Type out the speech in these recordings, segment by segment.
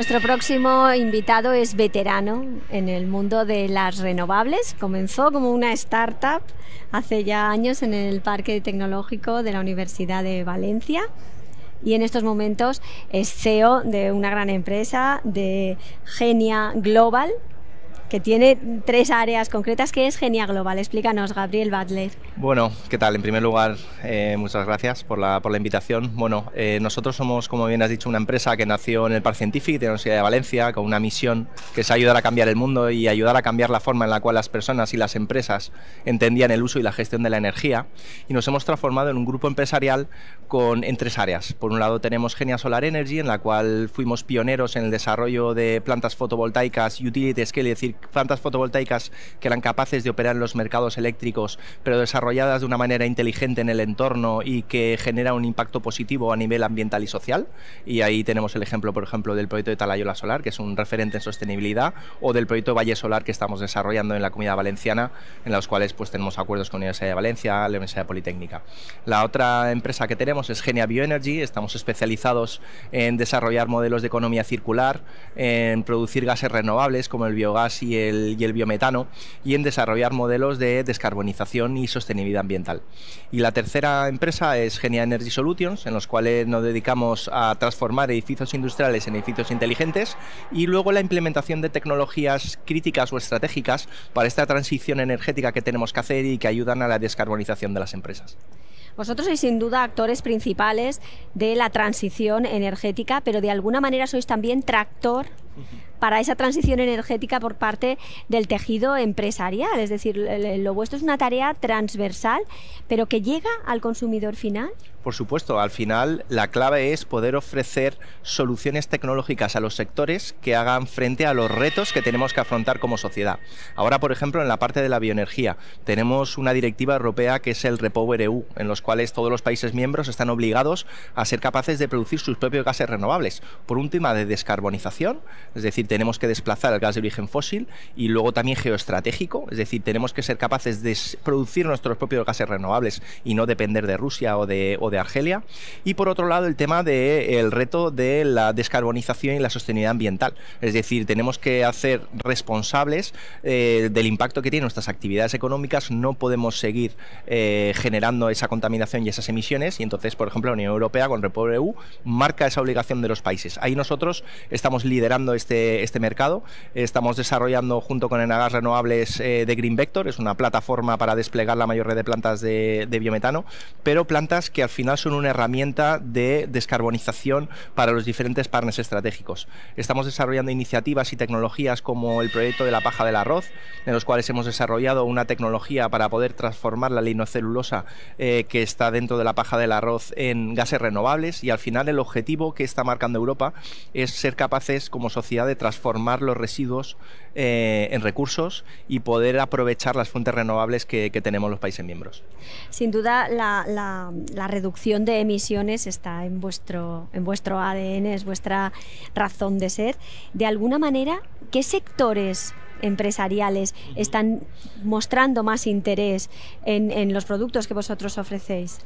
Nuestro próximo invitado es veterano en el mundo de las renovables. Comenzó como una startup hace ya años en el Parque Tecnológico de la Universidad de Valencia y en estos momentos es CEO de una gran empresa de Genia Global que tiene tres áreas concretas, que es Genia Global. Explícanos, Gabriel Butler. Bueno, ¿qué tal? En primer lugar, eh, muchas gracias por la, por la invitación. Bueno, eh, nosotros somos, como bien has dicho, una empresa que nació en el Parque Científico de la Universidad de Valencia, con una misión que es ayudar a cambiar el mundo y ayudar a cambiar la forma en la cual las personas y las empresas entendían el uso y la gestión de la energía. Y nos hemos transformado en un grupo empresarial con, en tres áreas. Por un lado tenemos Genia Solar Energy, en la cual fuimos pioneros en el desarrollo de plantas fotovoltaicas ...y que es decir, plantas fotovoltaicas que eran capaces de operar en los mercados eléctricos, pero desarrolladas de una manera inteligente en el entorno y que genera un impacto positivo a nivel ambiental y social. Y ahí tenemos el ejemplo, por ejemplo, del proyecto de Talayola Solar, que es un referente en sostenibilidad, o del proyecto Valle Solar que estamos desarrollando en la Comunidad Valenciana, en los cuales pues tenemos acuerdos con la Universidad de Valencia, la Universidad Politécnica. La otra empresa que tenemos es Genia Bioenergy, estamos especializados en desarrollar modelos de economía circular, en producir gases renovables como el biogás y y el, biometano y en desarrollar modelos de descarbonización y sostenibilidad ambiental. Y la tercera empresa es Genia Energy Solutions, en los cuales nos dedicamos a transformar edificios industriales en edificios inteligentes y luego la implementación de tecnologías críticas o estratégicas para esta transición energética que tenemos que hacer y que ayudan a la descarbonización de las empresas. Vosotros sois sin duda actores principales de la transición energética, pero de alguna manera sois también tractor para esa transición energética por parte del tejido empresarial. Es decir, lo vuestro es una tarea transversal, pero que llega al consumidor final. Por supuesto, al final la clave es poder ofrecer soluciones tecnológicas a los sectores que hagan frente a los retos que tenemos que afrontar como sociedad. Ahora, por ejemplo, en la parte de la bioenergía, tenemos una directiva europea que es el Repower EU, en los cuales todos los países miembros están obligados a ser capaces de producir sus propios gases renovables, por un tema de descarbonización, es decir, tenemos que desplazar el gas de origen fósil y luego también geoestratégico, es decir, tenemos que ser capaces de producir nuestros propios gases renovables y no depender de Rusia o de, Argelia. Y por otro lado, el tema del reto de la descarbonización y la sostenibilidad ambiental, es decir, tenemos que hacer responsables eh, del impacto que tienen nuestras actividades económicas, no podemos seguir eh, generando esa contaminación y esas emisiones y entonces, por ejemplo, la Unión Europea con REPowerEU marca esa obligación de los países. Ahí nosotros estamos liderando este, este mercado. Estamos desarrollando junto con Enagas Renovables eh, de Green Vector, es una plataforma para desplegar la mayor red de plantas de, biometano, pero plantas que al final son una herramienta de descarbonización para los diferentes partners estratégicos. Estamos desarrollando iniciativas y tecnologías como el proyecto de la paja del arroz, en los cuales hemos desarrollado una tecnología para poder transformar la linocelulosa eh, que está dentro de la paja del arroz en gases renovables y al final el objetivo que está marcando Europa es ser capaces como sociedad de transformar los residuos eh, en recursos y poder aprovechar las fuentes renovables que, tenemos los países miembros. Sin duda, la, reducción de emisiones está en vuestro, en vuestro ADN, es vuestra razón de ser. De alguna manera, ¿qué sectores empresariales están mostrando más interés en los productos que vosotros ofrecéis?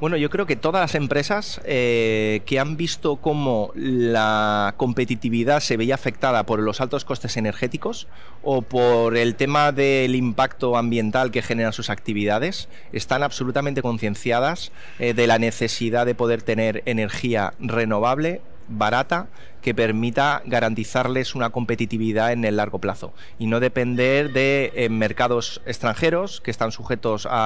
Bueno, yo creo que todas las empresas eh, que han visto cómo la competitividad se veía afectada por los altos costes energéticos o por el tema del impacto ambiental que generan sus actividades, están absolutamente concienciadas eh, de la necesidad de poder tener energía renovable barata que permita garantizarles una competitividad en el largo plazo y no depender de eh, mercados extranjeros que están sujetos a,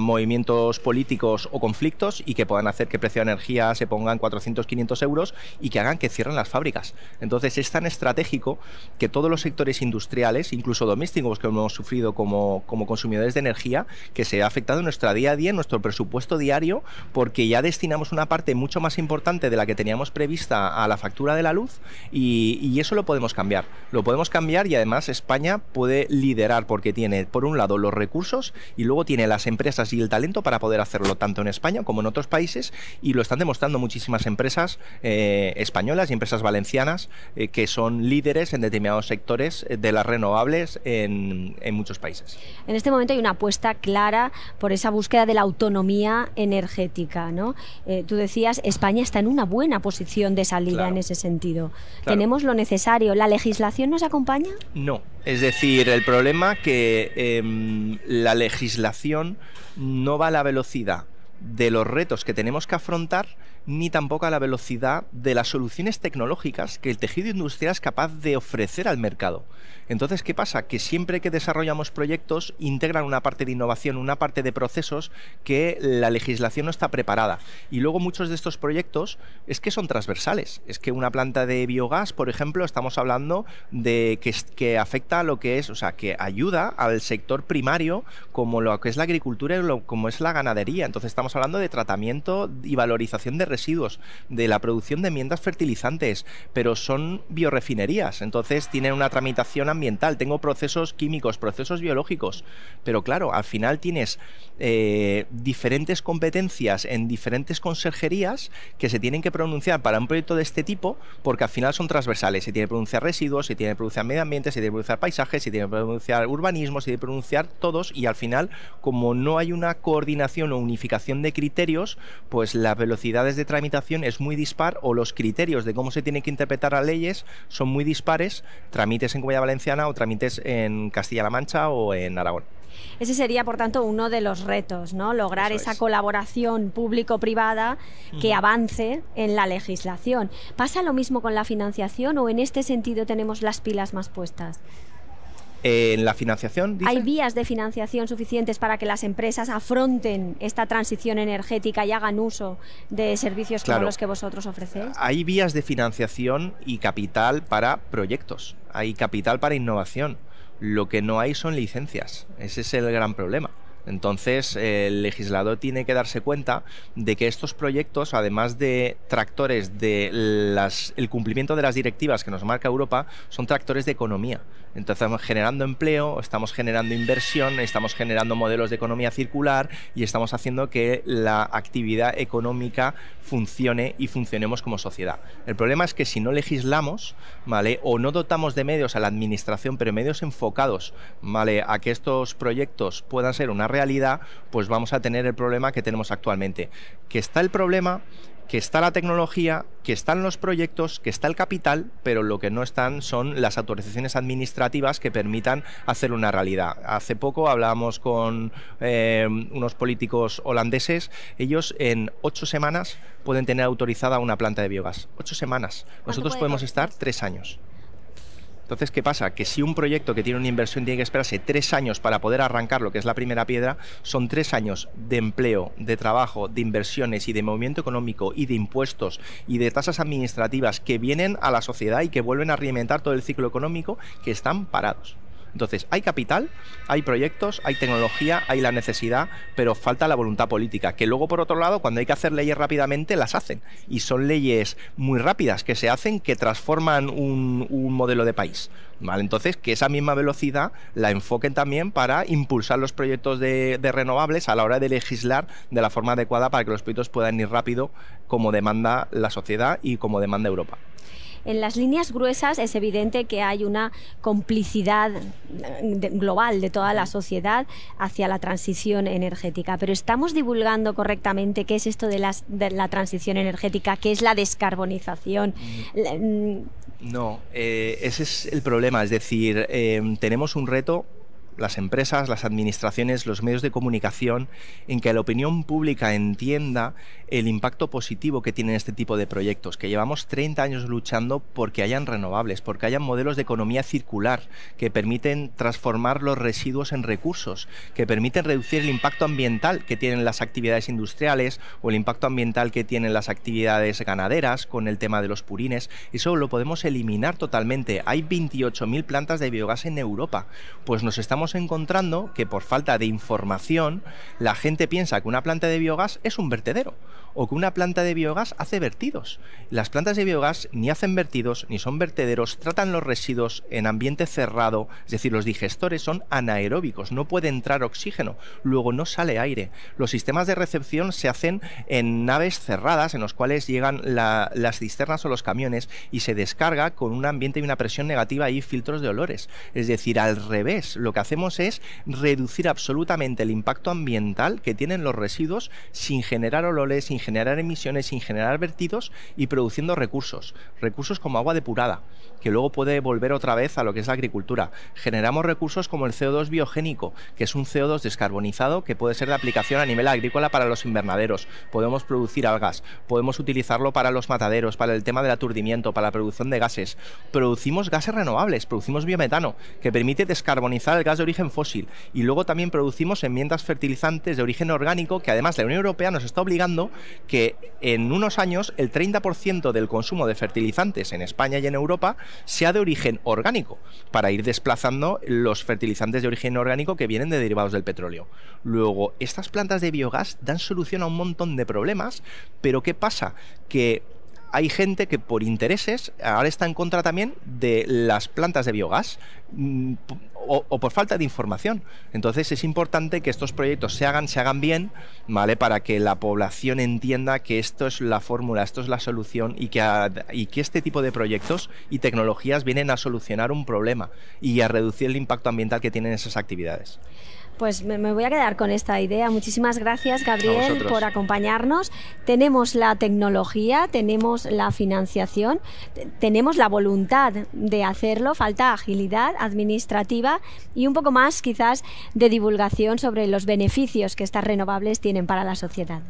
movimientos políticos o conflictos y que puedan hacer que el precio de energía se ponga en 400, 500 euros y que hagan que cierren las fábricas. Entonces es tan estratégico que todos los sectores industriales, incluso domésticos que hemos sufrido como, como consumidores de energía, que se ha afectado en nuestra día a día, en nuestro presupuesto diario, porque ya destinamos una parte mucho más importante de la que teníamos prevista a la factura de la luz y, eso lo podemos cambiar. Lo podemos cambiar y además España puede liderar porque tiene, por un lado, los recursos y luego tiene las empresas y el talento para poder hacerlo tanto en España como en otros países y lo están demostrando muchísimas empresas eh, españolas y empresas valencianas eh, que son líderes en determinados sectores eh, de las renovables en, muchos países. En este momento hay una apuesta clara por esa búsqueda de la autonomía energética. ¿no? tú decías, España está en una buena posición de salida en ese sentido. ¿Tenemos lo necesario? ¿La legislación nos acompaña? No. Es decir, el problema que em, la legislación no va a la velocidad de los retos que tenemos que afrontar ni tampoco a la velocidad de las soluciones tecnológicas que el tejido industrial es capaz de ofrecer al mercado. Entonces, ¿qué pasa? Que siempre que desarrollamos proyectos integran una parte de innovación, una parte de procesos que la legislación no está preparada. Y luego muchos de estos proyectos es que son transversales. Es que una planta de biogás, por ejemplo, estamos hablando de que, afecta a lo que es, o sea, que ayuda al sector primario como lo que es la agricultura y como es la ganadería. Entonces estamos hablando de tratamiento y valorización de residuos de la producción de enmiendas fertilizantes, pero son biorefinerías, entonces tienen una tramitación ambiental, tengo procesos químicos, procesos biológicos, pero claro, al final tienes eh, diferentes competencias en diferentes consejerías que se tienen que pronunciar para un proyecto de este tipo, porque al final son transversales, se tiene que pronunciar residuos, se tiene que pronunciar medio ambiente, se tiene que pronunciar paisajes, se tiene que pronunciar urbanismo, se tiene que pronunciar todos y al final, como no hay una coordinación o unificación de criterios, pues las velocidades de tramitación es muy dispar o los criterios de cómo se tiene que interpretar las leyes son muy dispares, tramites en Comunidad Valenciana o tramites en Castilla-La Mancha o en Aragón. Ese sería, por tanto, uno de los retos, ¿no? Lograr esa colaboración público-privada que avance en la legislación. ¿Pasa lo mismo con la financiación o en este sentido tenemos las pilas más puestas? ¿Hay vías de financiación suficientes para que las empresas afronten esta transición energética y hagan uso de servicios como los que vosotros ofrecéis? Hay vías de financiación y capital para proyectos, hay capital para innovación. Lo que no hay son licencias, ese es el gran problema. Entonces, el legislador tiene que darse cuenta de que estos proyectos, además de tractores de el cumplimiento de las directivas que nos marca Europa, son tractores de economía. Entonces, estamos generando empleo, estamos generando inversión, estamos generando modelos de economía circular y estamos haciendo que la actividad económica funcione y funcionemos como sociedad. El problema es que si no legislamos, ¿vale? O no dotamos de medios a la administración, pero medios enfocados, ¿vale? A que estos proyectos puedan ser una realidad, pues vamos a tener el problema que tenemos actualmente. Que está el problema, que está la tecnología, que están los proyectos, que está el capital, pero lo que no están son las autorizaciones administrativas que permitan hacer una realidad. Hace poco hablábamos con eh, unos políticos holandeses, ellos en ocho semanas pueden tener autorizada una planta de biogás. Ocho semanas. Nosotros podemos estar tres años. Entonces, ¿qué pasa? Que si un proyecto que tiene una inversión tiene que esperarse tres años para poder arrancar lo que es la primera piedra, son tres años de empleo, de trabajo, de inversiones y de movimiento económico y de impuestos y de tasas administrativas que vienen a la sociedad y que vuelven a reinventar todo el ciclo económico que están parados. Entonces, hay capital, hay proyectos, hay tecnología, hay la necesidad, pero falta la voluntad política, que luego, por otro lado, cuando hay que hacer leyes rápidamente, las hacen. Y son leyes muy rápidas que se hacen, que transforman un, modelo de país. ¿Vale? Entonces, que esa misma velocidad la enfoquen también para impulsar los proyectos de, de, renovables a la hora de legislar de la forma adecuada para que los proyectos puedan ir rápido como demanda la sociedad y como demanda Europa en las líneas gruesas es evidente que hay una complicidad eh, global de toda la sociedad hacia la transición energética. Pero estamos divulgando correctamente qué es esto de, la transición energética, qué es la descarbonización. Mm, no, eh, ese es el problema. Es decir, eh, tenemos un reto las empresas, las administraciones, los medios de comunicación, en que la opinión pública entienda el impacto positivo que tienen este tipo de proyectos, que llevamos 30 años luchando porque hayan renovables, porque hayan modelos de economía circular que permiten transformar los residuos en recursos, que permiten reducir el impacto ambiental que tienen las actividades industriales o el impacto ambiental que tienen las actividades ganaderas con el tema de los purines. Eso lo podemos eliminar totalmente. Hay 28.000 plantas de biogás en Europa. Pues nos estamos encontrando que por falta de información la gente piensa que una planta de biogás es un vertedero o que una planta de biogás hace vertidos. Las plantas de biogás ni hacen vertidos, ni son vertederos, tratan los residuos en ambiente cerrado, es decir, los digestores son anaeróbicos, no puede entrar oxígeno, luego no sale aire. Los sistemas de recepción se hacen en naves cerradas, en los cuales llegan las cisternas o los camiones y se descarga con un ambiente y una presión negativa y filtros de olores. Es decir, al revés, lo que hacemos es reducir absolutamente el impacto ambiental que tienen los residuos sin generar olores, sin generar emisiones sin generar vertidos y produciendo recursos, recursos como agua depurada, que luego puede volver otra vez a lo que es la agricultura. Generamos recursos como el CO2 biogénico, que es un CO2 descarbonizado que puede ser de aplicación a nivel agrícola para los invernaderos. Podemos producir algas, podemos utilizarlo para los mataderos, para el tema del aturdimiento, para la producción de gases. Producimos gases renovables, producimos biometano, que permite descarbonizar el gas de origen fósil. Y luego también producimos enmiendas fertilizantes de origen orgánico, que además la Unión Europea nos está obligando que en unos años el 30% del consumo de fertilizantes en España y en Europa sea de origen orgánico, para ir desplazando los fertilizantes de origen orgánico que vienen de derivados del petróleo. Luego, estas plantas de biogás dan solución a un montón de problemas, pero ¿qué pasa? Que hay gente que por intereses ahora está en contra también de las plantas de biogás mm, o, por falta de información. Entonces es importante que estos proyectos se hagan, se hagan bien, ¿vale? Para que la población entienda que esto es la fórmula, esto es la solución y que este tipo de proyectos y tecnologías vienen a solucionar un problema y a reducir el impacto ambiental que tienen esas actividades. Pues me, voy a quedar con esta idea. Muchísimas gracias, Gabriel, por acompañarnos. Tenemos la tecnología, tenemos la financiación, tenemos la voluntad de hacerlo, falta agilidad administrativa y un poco más quizás de divulgación sobre los beneficios que estas renovables tienen para la sociedad.